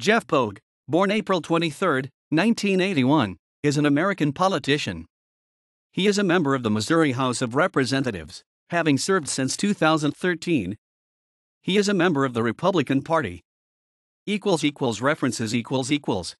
Jeff Pogue, born April 23, 1981, is an American politician. He is a member of the Missouri House of Representatives, having served since 2013. He is a member of the Republican Party. Equals equals references equals equals